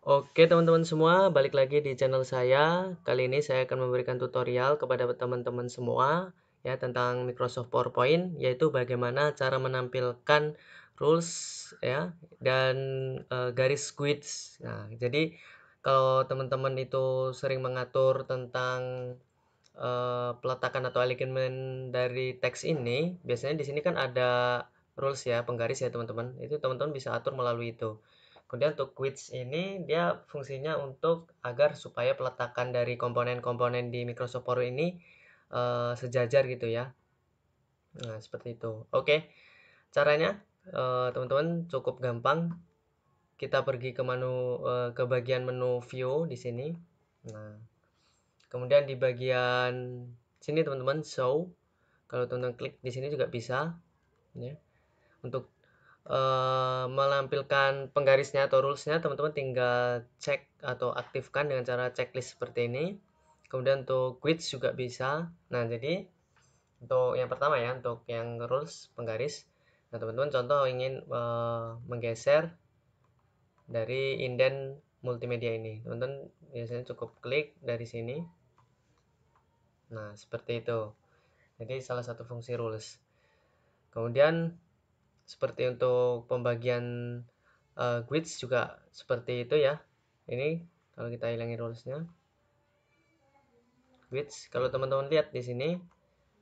Oke teman-teman semua, balik lagi di channel saya. Kali ini saya akan memberikan tutorial kepada teman-teman semua ya tentang Microsoft PowerPoint yaitu bagaimana cara menampilkan rules ya dan e, garis squids. Nah, jadi kalau teman-teman itu sering mengatur tentang e, peletakan atau alignment dari teks ini, biasanya di sini kan ada rules ya, penggaris ya teman-teman. Itu teman-teman bisa atur melalui itu. Kemudian untuk quits ini dia fungsinya untuk agar supaya peletakan dari komponen-komponen di Microsoft Power ini uh, sejajar gitu ya. Nah, seperti itu. Oke. Caranya eh, teman-teman uh, cukup gampang. Kita pergi ke menu uh, ke bagian menu view di sini. Nah. Kemudian di bagian sini teman-teman show kalau teman-teman klik di sini juga bisa ya. Untuk uh, melampilkan penggarisnya atau rulesnya teman-teman tinggal cek atau aktifkan dengan cara checklist seperti ini kemudian untuk quiz juga bisa nah jadi untuk yang pertama ya untuk yang rules penggaris nah teman-teman contoh ingin uh, menggeser dari inden multimedia ini teman-teman biasanya cukup klik dari sini nah seperti itu jadi salah satu fungsi rules kemudian seperti untuk pembagian uh, eh, grids juga seperti itu ya ini kalau kita hilangin rulesnya grids kalau teman-teman lihat di sini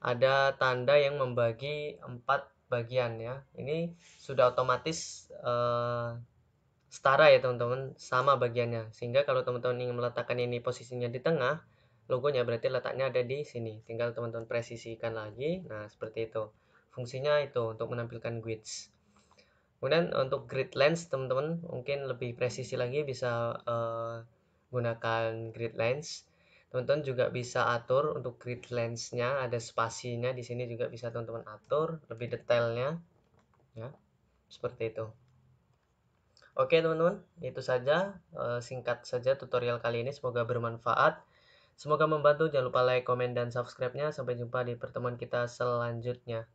ada tanda yang membagi empat bagian ya ini sudah otomatis uh, setara ya teman-teman sama bagiannya sehingga kalau teman-teman ingin meletakkan ini posisinya di tengah logonya berarti letaknya ada di sini tinggal teman-teman presisikan lagi nah seperti itu fungsinya itu untuk menampilkan grids kemudian untuk grid lens teman-teman mungkin lebih presisi lagi bisa uh, gunakan grid lens teman-teman juga bisa atur untuk grid lensnya ada spasinya di sini juga bisa teman-teman atur lebih detailnya ya seperti itu oke teman-teman itu saja uh, singkat saja tutorial kali ini semoga bermanfaat semoga membantu jangan lupa like komen dan subscribe nya sampai jumpa di pertemuan kita selanjutnya